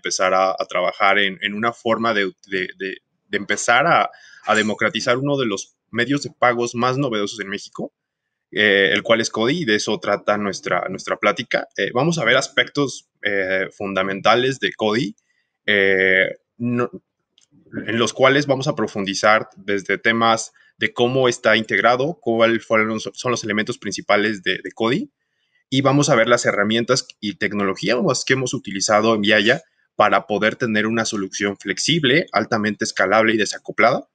empezar a, trabajar en, una forma de, empezar a, democratizar uno de los medios de pagos más novedosos en México, eh, el cual es Cody, y de eso trata nuestra, nuestra plática. Eh, vamos a ver aspectos eh, fundamentales de Cody, en los cuales vamos a profundizar desde temas de cómo está integrado, cuáles son los elementos principales de, de Cody, y vamos a ver las herramientas y tecnologías que hemos utilizado en Viaya para poder tener una solución flexible, altamente escalable y desacoplada.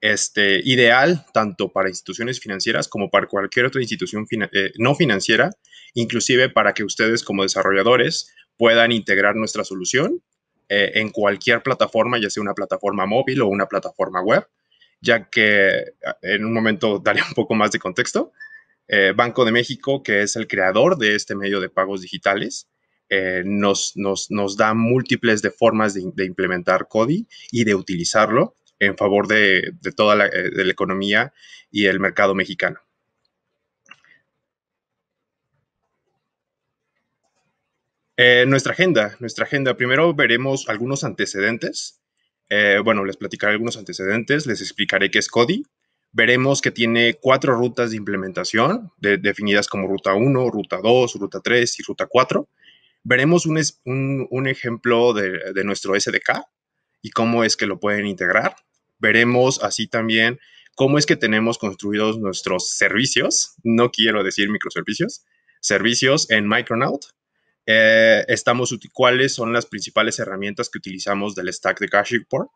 Este, ideal tanto para instituciones financieras como para cualquier otra institución eh, no financiera, inclusive para que ustedes como desarrolladores puedan integrar nuestra solución eh, en cualquier plataforma, ya sea una plataforma móvil o una plataforma web, ya que eh, en un momento daré un poco más de contexto. Banco de México, que es el creador de este medio de pagos digitales, eh, nos, da múltiples de formas de, implementar CODI y de utilizarlo en favor de, toda eh, la, economía y el mercado mexicano. Eh, nuestra agenda, nuestra agenda. Primero veremos algunos antecedentes. bueno, les platicaré algunos antecedentes, les explicaré qué es CODI. Veremos que tiene cuatro rutas de implementación, definidas como ruta 1, ruta 2, ruta 3 y ruta 4. Veremos un, un, ejemplo de, de, nuestro SDK y cómo es que lo pueden integrar. Veremos así también cómo es que tenemos construidos nuestros servicios, no quiero decir microservicios, servicios en Micronaut. Eh, estamos, cuáles son las principales herramientas que utilizamos del stack de Cash Report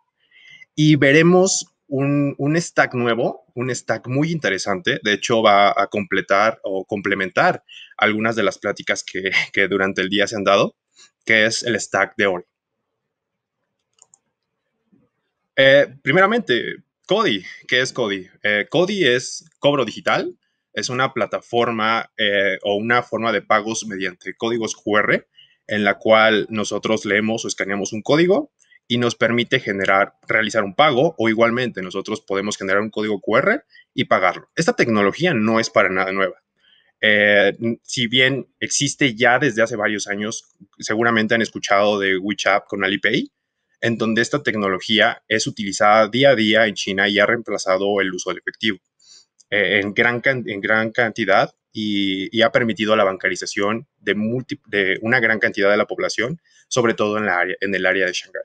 y veremos un, stack nuevo, un stack muy interesante. De hecho, va a completar o complementar algunas de las pláticas que, durante el día se han dado, que es el stack de hoy. Eh, primeramente, Cody. ¿Qué es Cody? Cody eh, es cobro digital. Es una plataforma eh, o una forma de pagos mediante códigos QR en la cual nosotros leemos o escaneamos un código y nos permite generar, realizar un pago o igualmente nosotros podemos generar un código QR y pagarlo. Esta tecnología no es para nada nueva. Eh, si bien existe ya desde hace varios años, seguramente han escuchado de WeChat con Alipay, en donde esta tecnología es utilizada día a día en China y ha reemplazado el uso del efectivo eh, en, gran, en gran cantidad y, ha permitido la bancarización de, de, una gran cantidad de la población, sobre todo en, la en el área de Shanghái.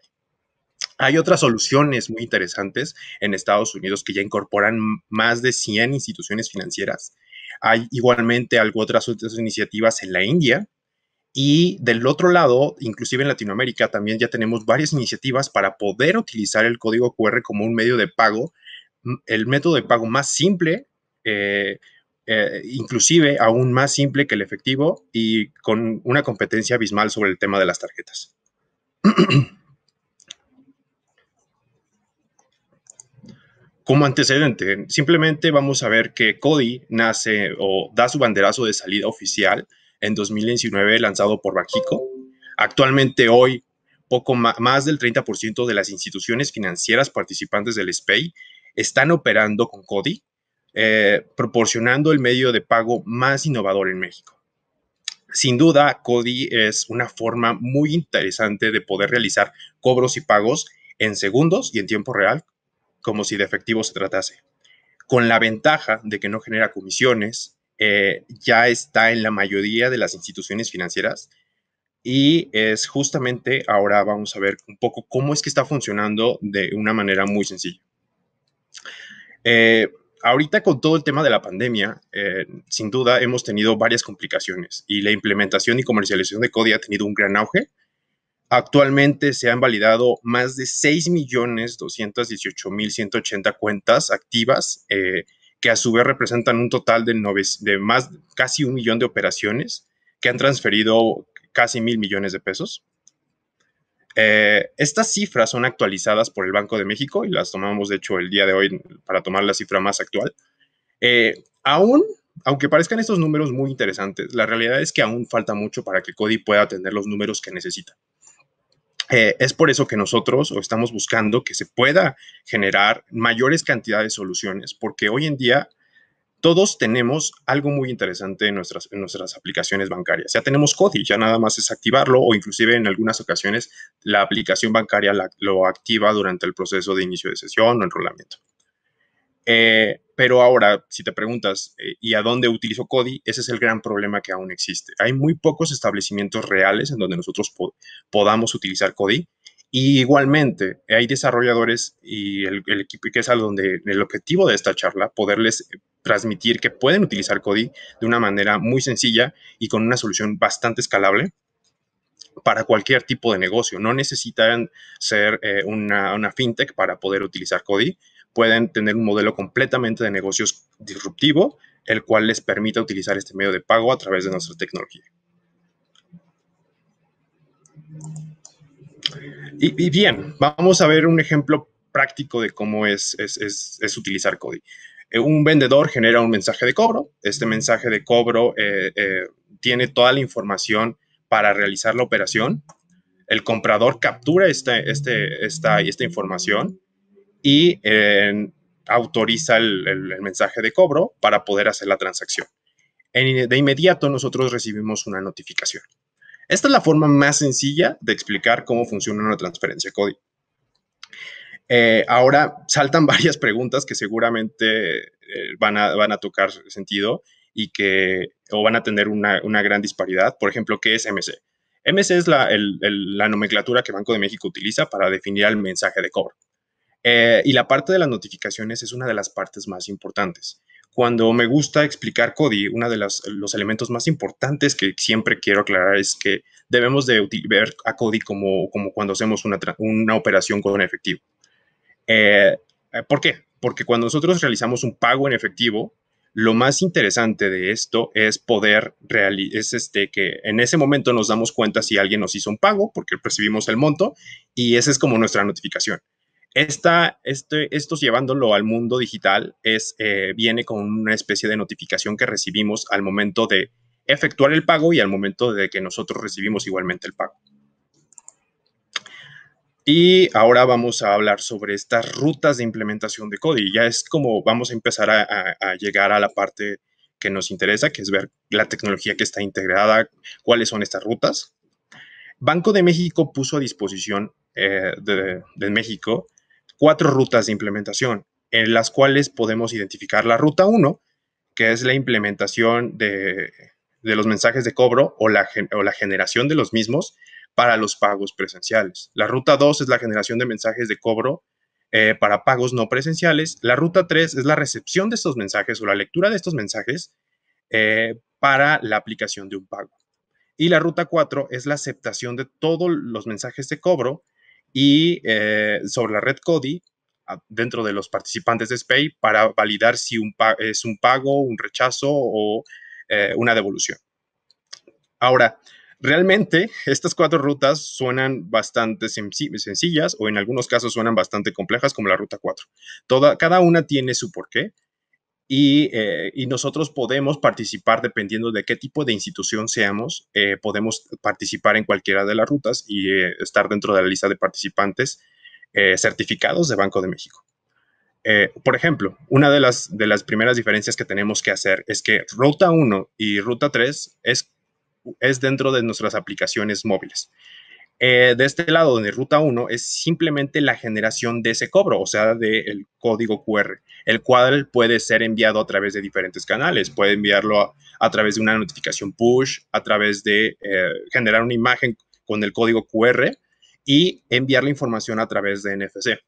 Hay otras soluciones muy interesantes en Estados Unidos que ya incorporan más de 100 instituciones financieras. Hay igualmente algo, otras, otras iniciativas en la India, y del otro lado, inclusive en Latinoamérica, también ya tenemos varias iniciativas para poder utilizar el código QR como un medio de pago, el método de pago más simple, eh, eh, inclusive aún más simple que el efectivo y con una competencia abismal sobre el tema de las tarjetas. como antecedente, simplemente vamos a ver que Cody nace o da su banderazo de salida oficial en 2019 lanzado por Banxico. Actualmente hoy, poco más del 30% de las instituciones financieras participantes del SPEI están operando con Cody, eh, proporcionando el medio de pago más innovador en México. Sin duda, Cody es una forma muy interesante de poder realizar cobros y pagos en segundos y en tiempo real como si de efectivo se tratase, con la ventaja de que no genera comisiones, eh, ya está en la mayoría de las instituciones financieras y es justamente ahora vamos a ver un poco cómo es que está funcionando de una manera muy sencilla. Eh, ahorita con todo el tema de la pandemia, eh, sin duda hemos tenido varias complicaciones y la implementación y comercialización de CODI ha tenido un gran auge Actualmente se han validado más de 6.218.180 cuentas activas, eh, que a su vez representan un total de, más casi un millón de operaciones que han transferido casi mil millones de pesos. Eh, estas cifras son actualizadas por el Banco de México y las tomamos, de hecho, el día de hoy para tomar la cifra más actual. Eh, aún, aunque parezcan estos números muy interesantes, la realidad es que aún falta mucho para que CODI pueda tener los números que necesita. Eh, es por eso que nosotros estamos buscando que se pueda generar mayores cantidades de soluciones, porque hoy en día todos tenemos algo muy interesante en nuestras, aplicaciones bancarias. Ya tenemos CODI, ya nada más es activarlo o inclusive en algunas ocasiones la aplicación bancaria lo activa durante el proceso de inicio de sesión o enrolamiento. Eh, pero ahora, si te preguntas, eh, ¿y a dónde utilizo Kodi? Ese es el gran problema que aún existe. Hay muy pocos establecimientos reales en donde nosotros podamos utilizar Kodi. Y igualmente, hay desarrolladores y el, equipo, que es donde el objetivo de esta charla, poderles eh, transmitir que pueden utilizar Kodi de una manera muy sencilla y con una solución bastante escalable para cualquier tipo de negocio. No necesitan ser eh, una, fintech para poder utilizar Cody pueden tener un modelo completamente de negocios disruptivo, el cual les permita utilizar este medio de pago a través de nuestra tecnología. Y, bien, vamos a ver un ejemplo práctico de cómo es, es, utilizar Cody eh, un vendedor genera un mensaje de cobro. Este mensaje de cobro eh, eh, tiene toda la información para realizar la operación. El comprador captura este, esta, esta información y em, autoriza el, mensaje de cobro para poder hacer la transacción. de inmediato nosotros recibimos una notificación. Esta es la forma más sencilla de explicar cómo funciona una transferencia CODI. Eh, ahora saltan varias preguntas que seguramente eh, van, a, tocar sentido y que o van a tener una, gran disparidad. Por ejemplo, ¿qué es MC? MC es la, nomenclatura que Banco de México utiliza para definir el mensaje de cobro. Eh, y la parte de las notificaciones es una de las partes más importantes. Cuando me gusta explicar Cody, uno de los elementos más importantes que siempre quiero aclarar es que debemos de ver a Cody como, como cuando hacemos una, operación con efectivo. Eh, eh, ¿Por qué? Porque cuando nosotros realizamos un pago en efectivo, lo más interesante de esto es poder realizar, es este, que en ese momento nos damos cuenta si alguien nos hizo un pago porque percibimos el monto y esa es como nuestra notificación. Esta, este, esto llevándolo al mundo digital es, eh, viene con una especie de notificación que recibimos al momento de efectuar el pago y al momento de que nosotros recibimos igualmente el pago. Y ahora vamos a hablar sobre estas rutas de implementación de código. Ya es como vamos a empezar a, llegar a la parte que nos interesa, que es ver la tecnología que está integrada, cuáles son estas rutas. Banco de México puso a disposición eh, de, de, México cuatro rutas de implementación, en las cuales podemos identificar la ruta 1, que es la implementación de, los mensajes de cobro o la, la generación de los mismos para los pagos presenciales. La ruta 2 es la generación de mensajes de cobro eh, para pagos no presenciales. La ruta 3 es la recepción de estos mensajes o la lectura de estos mensajes eh, para la aplicación de un pago. Y la ruta 4 es la aceptación de todos los mensajes de cobro y eh, sobre la red CODI dentro de los participantes de SPAY para validar si un es un pago, un rechazo o eh, una devolución. Ahora, realmente estas cuatro rutas suenan bastante sencillas o en algunos casos suenan bastante complejas como la ruta 4. cada una tiene su porqué, eh, y, nosotros podemos participar dependiendo de qué tipo de institución seamos, eh, podemos participar en cualquiera de las rutas y eh, estar dentro de la lista de participantes certificados de Banco de México. por ejemplo, una de las, de las primeras diferencias que tenemos que hacer es que Ruta 1 y Ruta 3 es, es dentro de nuestras aplicaciones móviles. Eh, de este lado de ruta 1 es simplemente la generación de ese cobro, o sea, del código QR, el cual puede ser enviado a través de diferentes canales. Puede enviarlo a, través de una notificación push, a través de eh, generar una imagen con el código QR y enviar la información a través de NFC.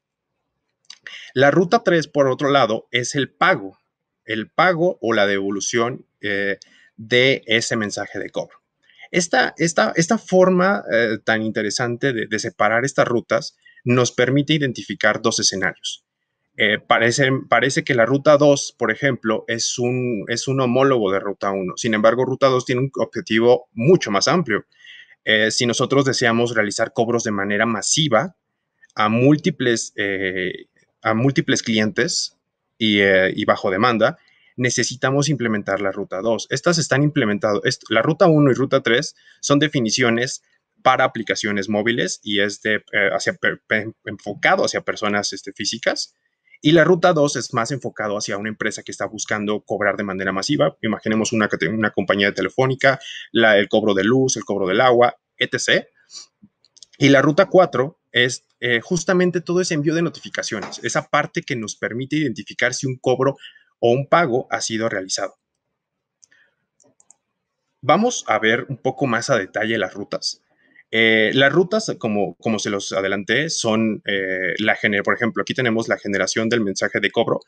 La ruta 3, por otro lado, es el pago, el pago o la devolución eh, de ese mensaje de cobro. Esta, esta, forma eh, tan interesante de, separar estas rutas nos permite identificar dos escenarios. Eh, parece, parece, que la ruta 2, por ejemplo, es un, es un homólogo de ruta 1. Sin embargo, ruta 2 tiene un objetivo mucho más amplio. Eh, si nosotros deseamos realizar cobros de manera masiva a múltiples, a múltiples clientes y bajo demanda, necesitamos implementar la ruta 2. Estas están implementadas, la ruta 1 y ruta 3 son definiciones para aplicaciones móviles y es eh, hacia, enfocado hacia personas este, físicas. Y la ruta 2 es más enfocado hacia una empresa que está buscando cobrar de manera masiva. Imaginemos una, una compañía telefónica, el cobro de luz, el cobro del agua, etc. Y la ruta 4 es eh, justamente todo ese envío de notificaciones, esa parte que nos permite identificar si un cobro o un pago ha sido realizado. Vamos a ver un poco más a detalle las rutas. Eh, las rutas, como, como se los adelanté, son, eh, la la por ejemplo, aquí tenemos la generación del mensaje de cobro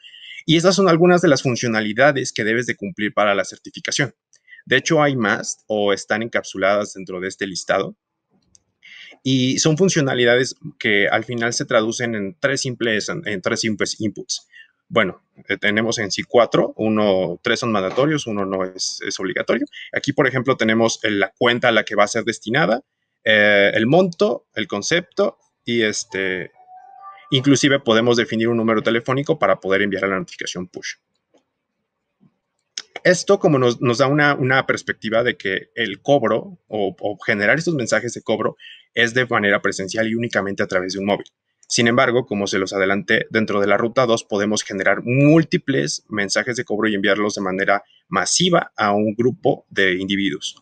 y estas son algunas de las funcionalidades que debes de cumplir para la certificación. De hecho, hay más o están encapsuladas dentro de este listado. Y son funcionalidades que al final se traducen en tres simples, en tres simples inputs. Bueno, eh, tenemos en sí cuatro, uno, tres son mandatorios, uno no es, obligatorio. Aquí, por ejemplo, tenemos la cuenta a la que va a ser destinada, eh, el monto, el concepto y este, inclusive podemos definir un número telefónico para poder enviar la notificación push. Esto como nos, da una, perspectiva de que el cobro o generar estos mensajes de cobro es de manera presencial y únicamente a través de un móvil. Sin embargo, como se los adelanté, dentro de la ruta 2 podemos generar múltiples mensajes de cobro y enviarlos de manera masiva a un grupo de individuos.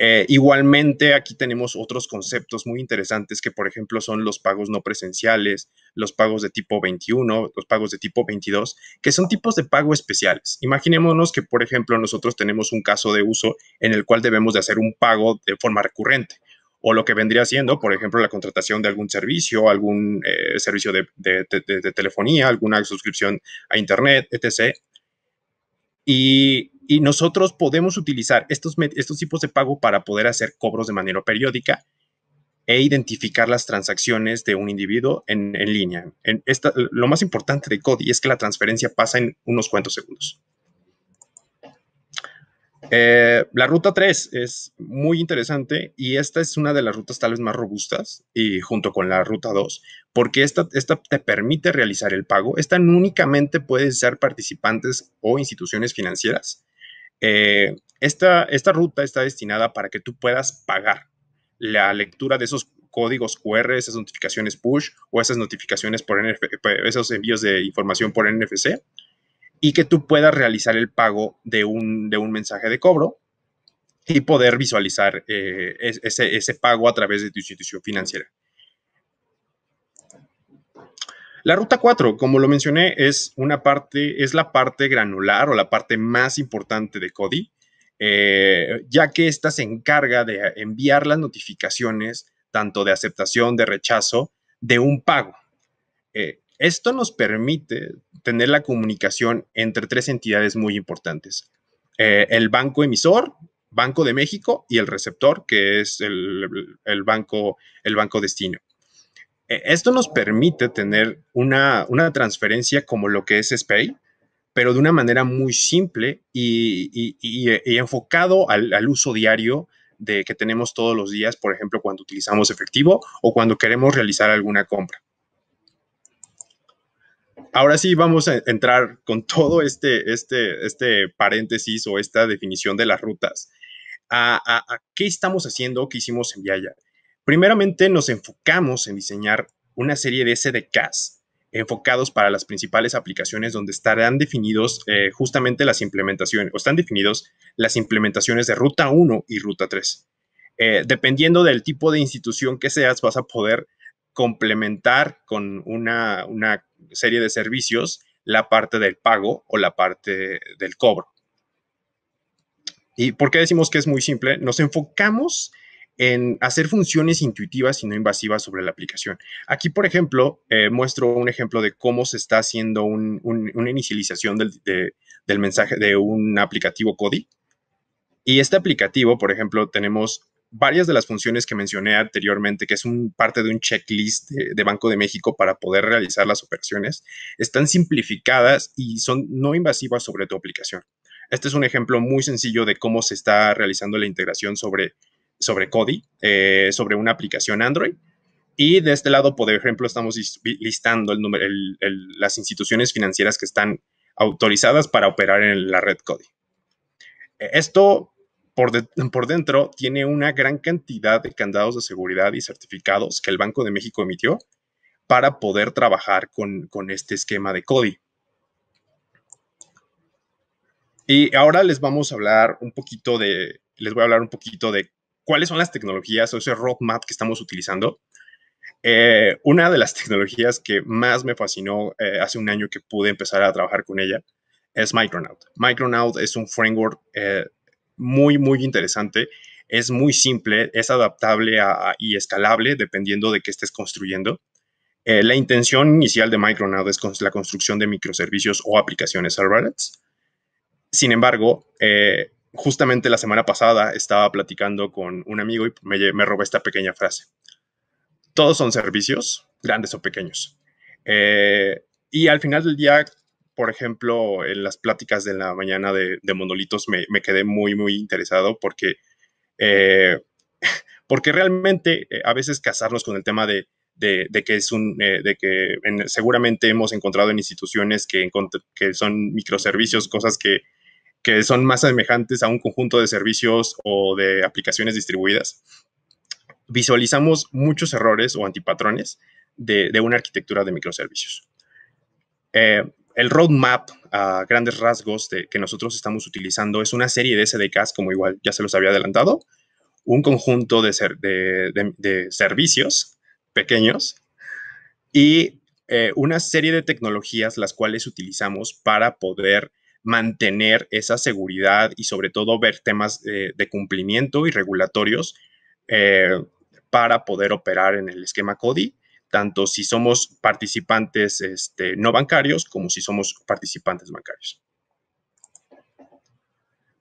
Eh, igualmente, aquí tenemos otros conceptos muy interesantes que, por ejemplo, son los pagos no presenciales, los pagos de tipo 21, los pagos de tipo 22, que son tipos de pago especiales. Imaginémonos que, por ejemplo, nosotros tenemos un caso de uso en el cual debemos de hacer un pago de forma recurrente o lo que vendría siendo, por ejemplo, la contratación de algún servicio, algún eh, servicio de, telefonía, alguna suscripción a Internet, etc. Y, nosotros podemos utilizar estos, tipos de pago para poder hacer cobros de manera periódica e identificar las transacciones de un individuo en, línea. lo más importante de Cody es que la transferencia pasa en unos cuantos segundos. Eh, la ruta 3 es muy interesante y esta es una de las rutas tal vez más robustas y junto con la ruta 2, porque esta, te permite realizar el pago. Esta únicamente pueden ser participantes o instituciones financieras. Eh, esta, ruta está destinada para que tú puedas pagar la lectura de esos códigos QR, esas notificaciones push o esas notificaciones por esos envíos de información por NFC y que tú puedas realizar el pago de un, de un mensaje de cobro y poder visualizar eh, ese, pago a través de tu institución financiera. La ruta 4, como lo mencioné, es una parte, es la parte granular o la parte más importante de CODI, eh, ya que ésta se encarga de enviar las notificaciones, tanto de aceptación, de rechazo, de un pago. Eh, esto nos permite tener la comunicación entre tres entidades muy importantes. Eh, el banco emisor, Banco de México y el receptor, que es el, banco, el banco destino. Eh, esto nos permite tener una, transferencia como lo que es SPAY, pero de una manera muy simple y, enfocado al, al uso diario de que tenemos todos los días, por ejemplo, cuando utilizamos efectivo o cuando queremos realizar alguna compra ahora sí vamos a entrar con todo este, este, este paréntesis o esta definición de las rutas. A, qué estamos haciendo, qué hicimos en Viaya. Primeramente nos enfocamos en diseñar una serie de SDKs enfocados para las principales aplicaciones donde estarán definidos eh, justamente las implementaciones, o están definidos las implementaciones de ruta 1 y ruta 3. Eh, dependiendo del tipo de institución que seas, vas a poder complementar con una, serie de servicios la parte del pago o la parte del cobro. ¿Y por qué decimos que es muy simple? Nos enfocamos en hacer funciones intuitivas y no invasivas sobre la aplicación. Aquí, por ejemplo, eh, muestro un ejemplo de cómo se está haciendo una inicialización del, del, mensaje de un aplicativo CODI. Y este aplicativo, por ejemplo, tenemos varias de las funciones que mencioné anteriormente, que es parte de un checklist de, Banco de México para poder realizar las operaciones, están simplificadas y son no invasivas sobre tu aplicación. Este es un ejemplo muy sencillo de cómo se está realizando la integración sobre, sobre eh, sobre una aplicación Android. Y de este lado, por ejemplo, estamos listando las instituciones financieras que están autorizadas para operar en la red Cody. E-, esto por, dentro tiene una gran cantidad de candados de seguridad y certificados que el Banco de México emitió para poder trabajar con, este esquema de CODI. Y ahora les vamos a hablar un poquito de, les voy a hablar un poquito de cuáles son las tecnologías o ese roadmap que estamos utilizando. Eh, una de las tecnologías que más me fascinó eh, hace un año que pude empezar a trabajar con ella es Micronaut. Micronaut es un framework eh, muy, muy interesante. Es muy simple, es adaptable y escalable dependiendo de qué estés construyendo. Eh, la intención inicial de Micronaut es con la construcción de microservicios o aplicaciones serverless. Sin embargo, eh, justamente la semana pasada estaba platicando con un amigo y me, me robé esta pequeña frase. Todos son servicios, grandes o pequeños. Eh, y al final del día, por ejemplo, en las pláticas de la mañana de, de Monolitos me, quedé muy, muy interesado porque, eh, porque realmente eh, a veces casarnos con el tema de, que es un, eh, de que seguramente hemos encontrado en instituciones que, son microservicios, cosas que, son más semejantes a un conjunto de servicios o de aplicaciones distribuidas. Visualizamos muchos errores o antipatrones de, de una arquitectura de microservicios el roadmap a grandes rasgos de, que nosotros estamos utilizando es una serie de SDKs, como igual ya se los había adelantado, un conjunto de, servicios pequeños y eh, una serie de tecnologías las cuales utilizamos para poder mantener esa seguridad y sobre todo ver temas de cumplimiento y regulatorios eh, para poder operar en el esquema CODI tanto si somos participantes este, no bancarios como si somos participantes bancarios.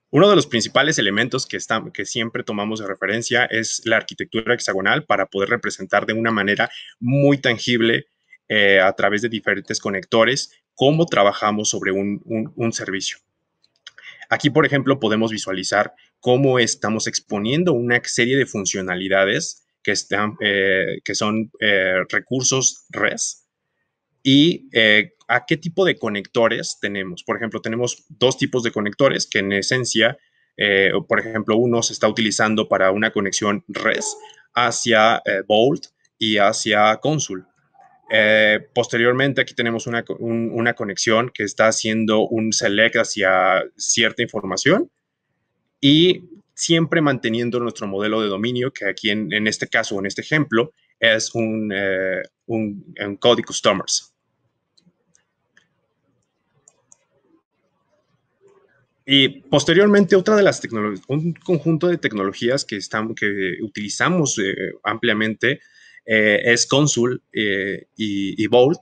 Uno de los principales elementos que, siempre tomamos de referencia es la arquitectura hexagonal para poder representar de una manera muy tangible eh, a través de diferentes conectores cómo trabajamos sobre un servicio. Aquí, por ejemplo, podemos visualizar cómo estamos exponiendo una serie de funcionalidades que, están, eh, que son eh, recursos res y eh, a qué tipo de conectores tenemos. Por ejemplo, tenemos dos tipos de conectores que en esencia, por ejemplo, uno se está utilizando para una conexión res hacia Bolt y hacia Consul. posteriormente, aquí tenemos una, una, conexión que está haciendo un select hacia cierta información. Y siempre manteniendo nuestro modelo de dominio, que aquí en, este caso, en este ejemplo, es un, eh, un, código customers. Y posteriormente, otra de las tecnologías, un conjunto de tecnologías que, que utilizamos eh, ampliamente eh, es Consul y, Vault, Bolt,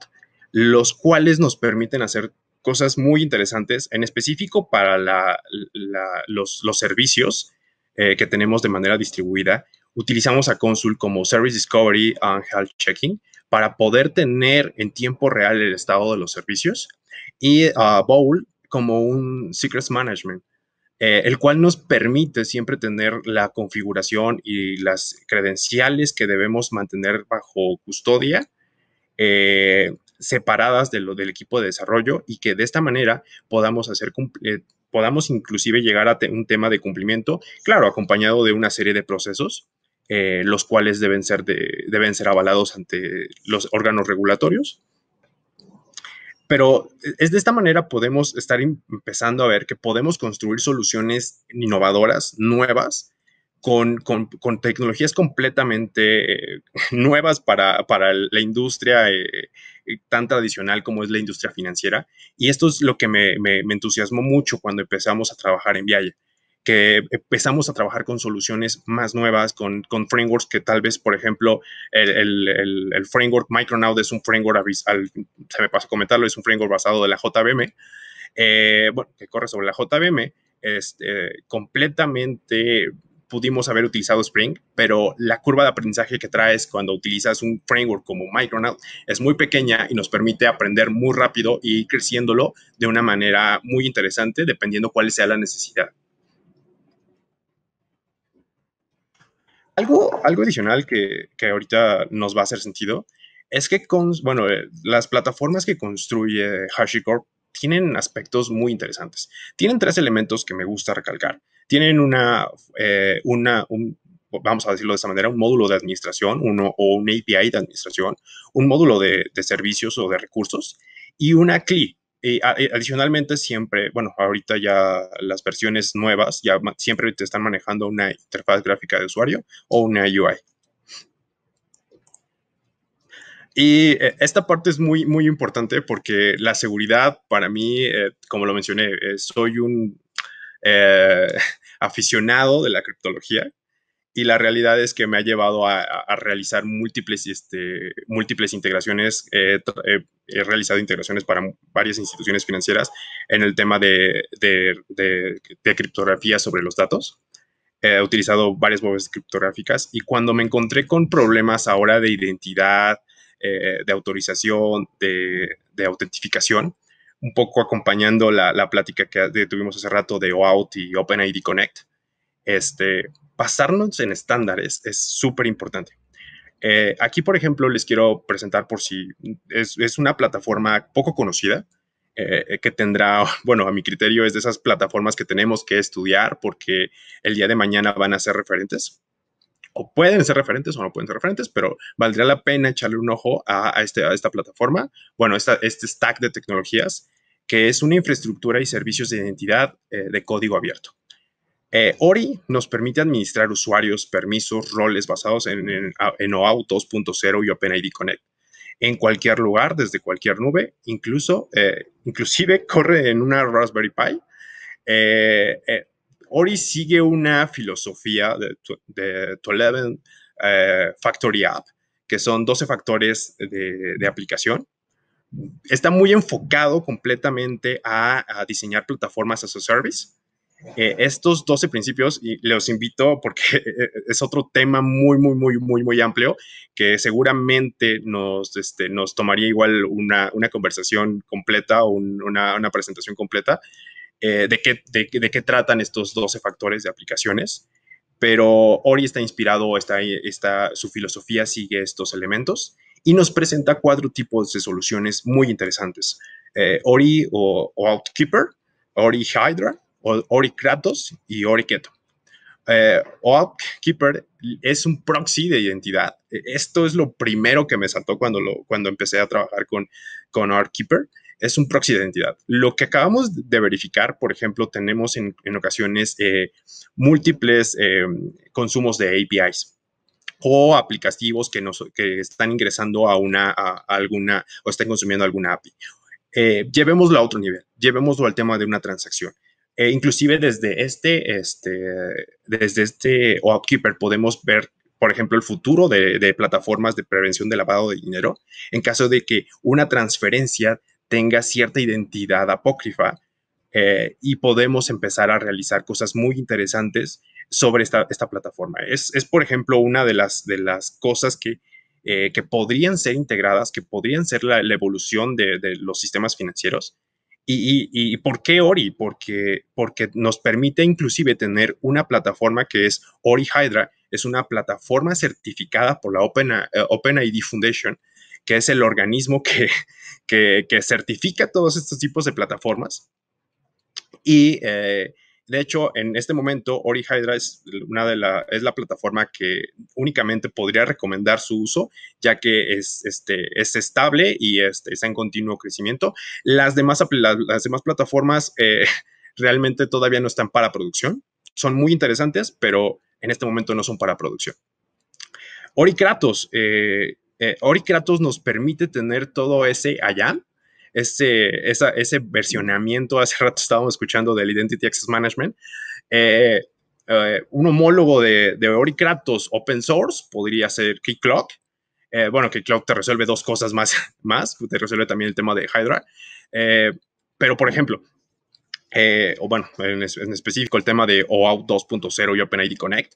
los cuales nos permiten hacer cosas muy interesantes, en específico para los, los, servicios eh, que tenemos de manera distribuida, utilizamos a Consul como Service Discovery and Health Checking para poder tener en tiempo real el estado de los servicios y a ah, Bowl como un Secrets Management, eh, el cual nos permite siempre tener la configuración y las credenciales que debemos mantener bajo custodia. Eh, separadas de lo del equipo de desarrollo y que de esta manera podamos hacer podamos inclusive llegar a un tema de cumplimiento, claro, acompañado de una serie de procesos, eh, los cuales deben ser, deben ser avalados ante los órganos regulatorios. Pero e, es de esta manera podemos estar em, empezando a ver que podemos construir soluciones innovadoras, nuevas, con, tecnologías completamente eh, nuevas para, la industria eh, eh, tan tradicional como es la industria financiera. Y esto es lo que me, me, entusiasmó mucho cuando empezamos a trabajar en Viaje que empezamos a trabajar con soluciones más nuevas, con, frameworks que tal vez, por ejemplo, el, el, el, framework Micronaut es un framework, se me pasó a comentarlo, es un framework basado de la JVM, eh, bueno, que corre sobre la JVM, este, completamente pudimos haber utilizado Spring, pero la curva de aprendizaje que traes cuando utilizas un framework como Micronaut es muy pequeña y nos permite aprender muy rápido y ir creciéndolo de una manera muy interesante dependiendo cuál sea la necesidad. Algo, algo adicional que, ahorita nos va a hacer sentido es que, bueno, eh, las plataformas que construye HashiCorp tienen aspectos muy interesantes. Tienen tres elementos que me gusta recalcar tienen una, eh, una vamos a decirlo de esa manera, un módulo de administración uno, o un API de administración, un módulo de, servicios o de recursos y una CLI. adicionalmente, siempre, bueno, ahorita ya las versiones nuevas ya siempre te están manejando una interfaz gráfica de usuario o una UI. Y eh, esta parte es muy, muy importante porque la seguridad para mí, eh, como lo mencioné, soy un eh, aficionado de la criptología y la realidad es que me ha llevado a, realizar múltiples, este, múltiples integraciones. he realizado integraciones para varias instituciones financieras en el tema de, criptografía sobre los datos. he utilizado varias webs criptográficas y cuando me encontré con problemas ahora de identidad, eh, de autorización, de, autentificación, un poco acompañando la, la plática que tuvimos hace rato de OAuth y OpenID Connect, este, basarnos en estándares es súper importante. Eh, aquí, por ejemplo, les quiero presentar por si es, una plataforma poco conocida eh, que tendrá, bueno, a mi criterio es de esas plataformas que tenemos que estudiar porque el día de mañana van a ser referentes o pueden ser referentes o no pueden ser referentes, pero valdría la pena echarle un ojo a, este, a esta plataforma, bueno, esta, este stack de tecnologías, que es una infraestructura y servicios de identidad eh, de código abierto. Eh, Ori nos permite administrar usuarios, permisos, roles basados en, en, OAuth 2.0 y OpenID Connect en cualquier lugar, desde cualquier nube, incluso, eh, inclusive corre en una Raspberry Pi. Ori sigue una filosofía de, de 12 eh, Factory App, que son 12 factores de, aplicación. Está muy enfocado completamente a, diseñar plataformas as a service. Eh, estos 12 principios, y los invito porque es otro tema muy, muy, muy, muy, muy amplio, que seguramente nos, este, nos tomaría igual una, conversación completa o una, una, presentación completa, eh, de, qué, tratan estos 12 factores de aplicaciones, pero Ori está inspirado, está, está, su filosofía sigue estos elementos y nos presenta cuatro tipos de soluciones muy interesantes. Eh, Ori o, Outkeeper, Ori Hydra, o, Ori Kratos y Ori Keto. Eh, Outkeeper es un proxy de identidad. Esto es lo primero que me saltó cuando, cuando empecé a trabajar con, con es un proxy de identidad. Lo que acabamos de verificar, por ejemplo, tenemos en, en ocasiones eh, múltiples eh, consumos de APIs o aplicativos que, nos, están ingresando a, una, alguna o están consumiendo alguna API. Eh, llevémoslo a otro nivel, llevémoslo al tema de una transacción. Eh, inclusive desde este, este, desde este OutKeeper podemos ver, por ejemplo, el futuro de, de, plataformas de prevención de lavado de dinero en caso de que una transferencia tenga cierta identidad apócrifa eh, y podemos empezar a realizar cosas muy interesantes sobre esta, plataforma. Es, por ejemplo, una de las, de las cosas que, eh, podrían ser integradas, que podrían ser la, evolución de, los sistemas financieros. Y, por qué Ori? Porque, porque nos permite inclusive tener una plataforma que es Ori Hydra, es una plataforma certificada por la Open, eh, OpenID Foundation, que es el organismo que, certifica todos estos tipos de plataformas. Y eh, de hecho, en este momento, Ori Hydra es, una de la, es la plataforma que únicamente podría recomendar su uso, ya que es, este, es estable y este, está en continuo crecimiento. Las demás, las, demás plataformas eh, realmente todavía no están para producción. Son muy interesantes, pero en este momento no son para producción. Ori Kratos, eh, eh, Kratos nos permite tener todo ese allá, ese, ese versionamiento, hace rato estábamos escuchando del Identity Access Management, eh, eh, un homólogo de, de Kratos open source podría ser Keycloak, eh, bueno, Keycloak te resuelve dos cosas más, más, te resuelve también el tema de Hydra, eh, pero por ejemplo, o bueno, en, en, específico el tema de OAuth 2.0 y OpenID Connect,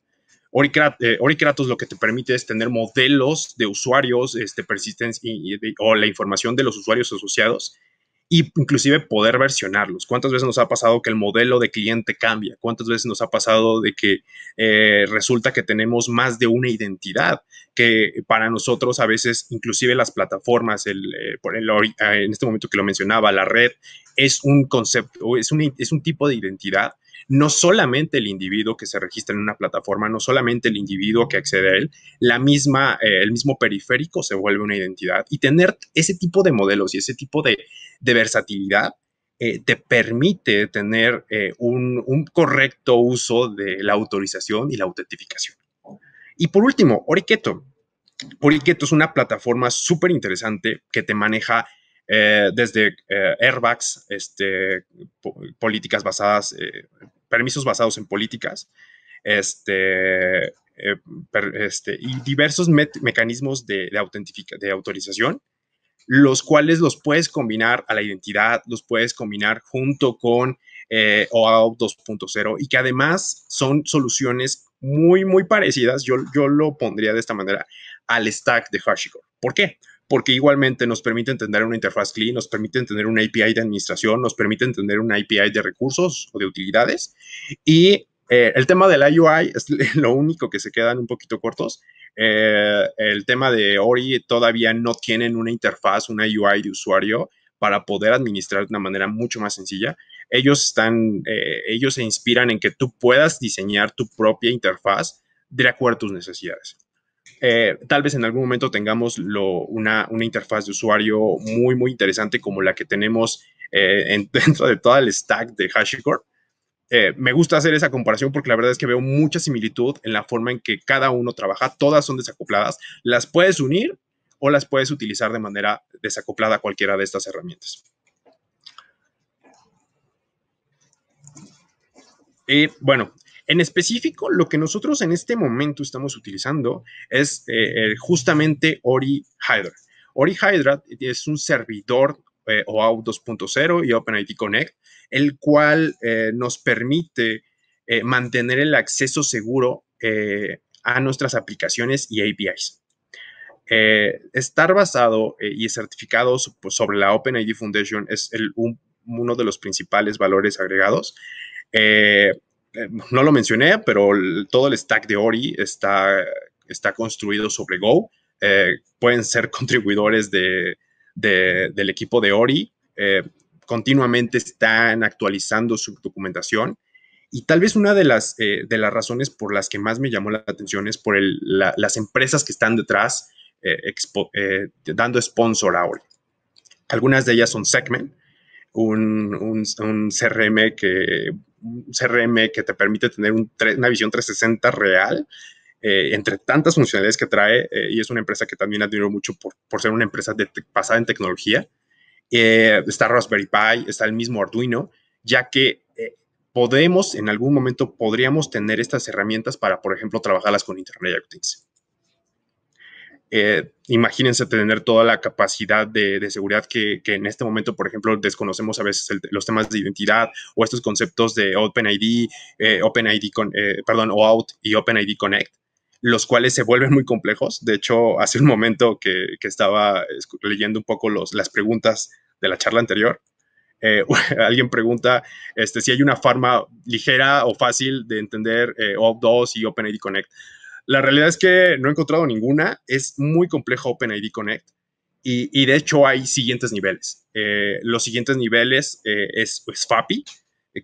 Ori Kratos eh, lo que te permite es tener modelos de usuarios, este, persistencia o la información de los usuarios asociados y inclusive poder versionarlos. ¿Cuántas veces nos ha pasado que el modelo de cliente cambia? ¿Cuántas veces nos ha pasado de que eh, resulta que tenemos más de una identidad? Que para nosotros a veces inclusive las plataformas, eh, por el, ah, en este momento que lo mencionaba, la red, es un concepto, es es un tipo de identidad no solamente el individuo que se registra en una plataforma, no solamente el individuo que accede a él, la misma, eh, el mismo periférico se vuelve una identidad. Y tener ese tipo de modelos y ese tipo de, de versatilidad eh, te permite tener eh, un, un, correcto uso de la autorización y la autentificación. Y por último, oriqueto oriqueto es una plataforma súper interesante que te maneja eh, desde eh, airbags, este, políticas basadas, eh, permisos basados en políticas, este, este y diversos mecanismos de, de, de autorización, los cuales los puedes combinar a la identidad, los puedes combinar junto con eh, OAuth 2.0 y que además son soluciones muy, muy parecidas, yo, yo lo pondría de esta manera, al stack de HashiCorp. ¿Por qué? porque igualmente nos permite entender una interfaz clean, nos permite entender una API de administración, nos permite entender una API de recursos o de utilidades. Y eh, el tema del la es lo único que se quedan un poquito cortos. Eh, el tema de Ori todavía no tienen una interfaz, una UI de usuario para poder administrar de una manera mucho más sencilla. Ellos están, eh, ellos se inspiran en que tú puedas diseñar tu propia interfaz de acuerdo a tus necesidades. Eh, tal vez en algún momento tengamos una, interfaz de usuario muy, muy interesante como la que tenemos eh, dentro de todo el stack de HashiCorp. Eh, me gusta hacer esa comparación porque la verdad es que veo mucha similitud en la forma en que cada uno trabaja. Todas son desacopladas. Las puedes unir o las puedes utilizar de manera desacoplada cualquiera de estas herramientas. Y bueno, en específico, lo que nosotros en este momento estamos utilizando es eh, eh, justamente Ori Hydra. Ori Hydra es un servidor eh, o OAuth 2.0 y OpenID Connect, el cual nos permite mantener el acceso seguro a nuestras aplicaciones y APIs. estar basado y certificado pues, sobre la OpenID Foundation es uno de los principales valores agregados. Eh, no lo mencioné, pero todo el stack de Ori está, está construido sobre Go. Eh, pueden ser contribuidores del equipo de Ori. Eh, continuamente están actualizando su documentación. Y tal vez una de las, de las razones por las que más me llamó la atención es por las empresas que están detrás dando sponsor a Ori. Algunas de ellas son Segment, un, un, un, CRM que un CRM que te permite tener una visión 360 real eh, entre tantas funcionalidades que trae, eh, y es una empresa que también admiro mucho por, ser una empresa basada en tecnología. Eh, está Raspberry Pi, está el mismo Arduino, ya que podemos, en algún momento podríamos tener estas herramientas para, por ejemplo, trabajarlas con Internet of Things. Eh, imagínense tener toda la capacidad de, seguridad que, en este momento, por ejemplo, desconocemos a veces los temas de identidad o estos conceptos de OpenID, eh, OpenID con, eh, perdón, OAuth y OpenID Connect, los cuales se vuelven muy complejos. De hecho, hace un momento que, estaba leyendo un poco las preguntas de la charla anterior, eh, alguien pregunta este, si hay una forma ligera o fácil de entender OAuth 2 y OpenID Connect. La realidad es que no he encontrado ninguna. Es muy complejo OpenID Connect. Y, de hecho hay siguientes niveles. Eh, los siguientes niveles eh, es, es, pues, FAPI,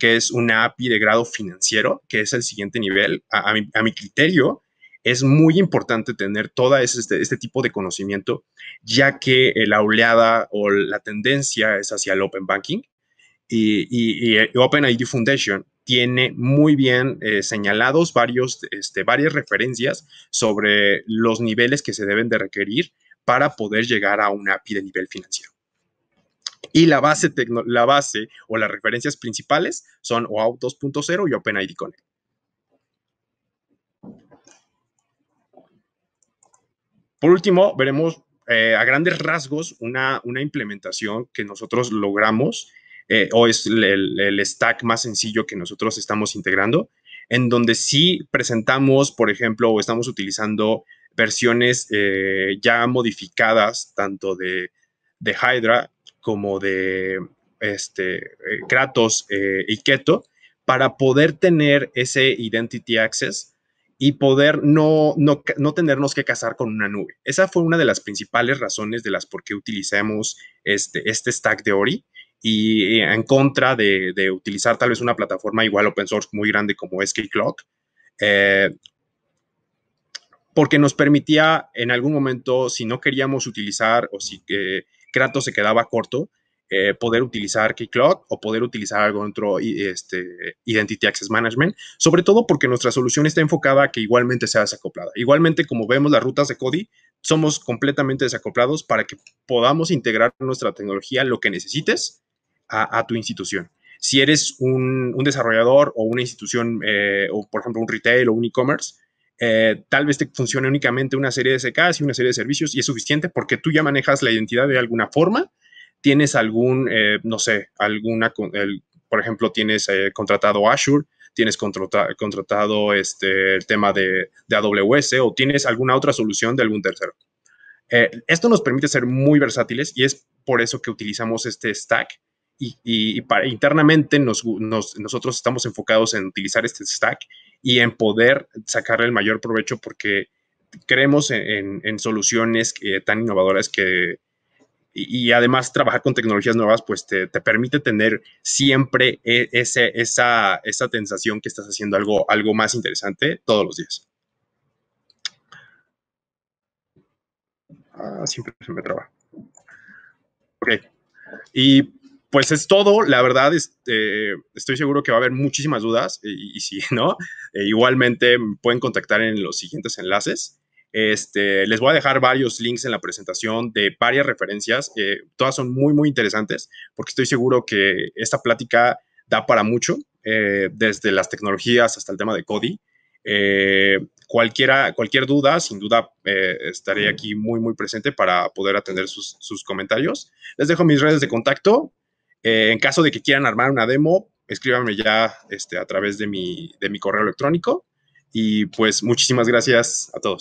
que es una API de grado financiero, que es el siguiente nivel. A, mi, criterio, es muy importante tener todo este, este, tipo de conocimiento, ya que eh, la oleada o la tendencia es hacia el Open Banking. Y, y, y OpenID Foundation tiene muy bien eh, señalados varios, este, varias referencias sobre los niveles que se deben de requerir para poder llegar a una API de nivel financiero. Y la base, la base o las referencias principales son OAuth 2.0 y OpenID Connect. Por último, veremos eh, a grandes rasgos una, una implementación que nosotros logramos eh, o es el, stack más sencillo que nosotros estamos integrando, en donde sí presentamos, por ejemplo, o estamos utilizando versiones eh, ya modificadas tanto de, Hydra como de este, eh, Kratos y Keto para poder tener ese Identity Access y poder no, no, tenernos que casar con una nube. Esa fue una de las principales razones de las por qué utilizamos este, este stack de Ori, y en contra de, utilizar tal vez una plataforma igual open source muy grande como es Keyclock, eh, porque nos permitía en algún momento, si no queríamos utilizar o si eh, Kratos se quedaba corto, eh, poder utilizar Keycloak o poder utilizar algún otro este, Identity Access Management, sobre todo porque nuestra solución está enfocada a que igualmente sea desacoplada. Igualmente, como vemos las rutas de Cody, somos completamente desacoplados para que podamos integrar nuestra tecnología lo que necesites a, tu institución. Si eres un, desarrollador o una institución, eh, o por ejemplo un retail o un e-commerce, eh, tal vez te funcione únicamente una serie de SKs y una serie de servicios y es suficiente porque tú ya manejas la identidad de alguna forma, tienes algún, eh, no sé, alguna, por ejemplo, tienes contratado Azure, tienes contratado este, el tema de, de, AWS o tienes alguna otra solución de algún tercero. esto nos permite ser muy versátiles y es por eso que utilizamos este stack y, internamente nosotros estamos enfocados en utilizar este stack y en poder sacarle el mayor provecho porque creemos en, soluciones eh, tan innovadoras que, y, además trabajar con tecnologías nuevas, pues te, permite tener siempre e, ese, esa, esa sensación que estás haciendo algo, algo más interesante todos los días. Ah, siempre se me traba. Ok. Y pues es todo, la verdad, este, estoy seguro que va a haber muchísimas dudas y, si no, eh, igualmente pueden contactar en los siguientes enlaces. Este, les voy a dejar varios links en la presentación de varias referencias, todas son muy, muy interesantes porque estoy seguro que esta plática da para mucho, eh, desde las tecnologías hasta el tema de Cody. Eh, cualquier duda, sin duda estaré aquí muy, muy presente para poder atender sus, sus comentarios. Les dejo mis redes de contacto, eh, en caso de que quieran armar una demo, escríbanme ya este, a través de mi, de mi correo electrónico. Y pues muchísimas gracias a todos.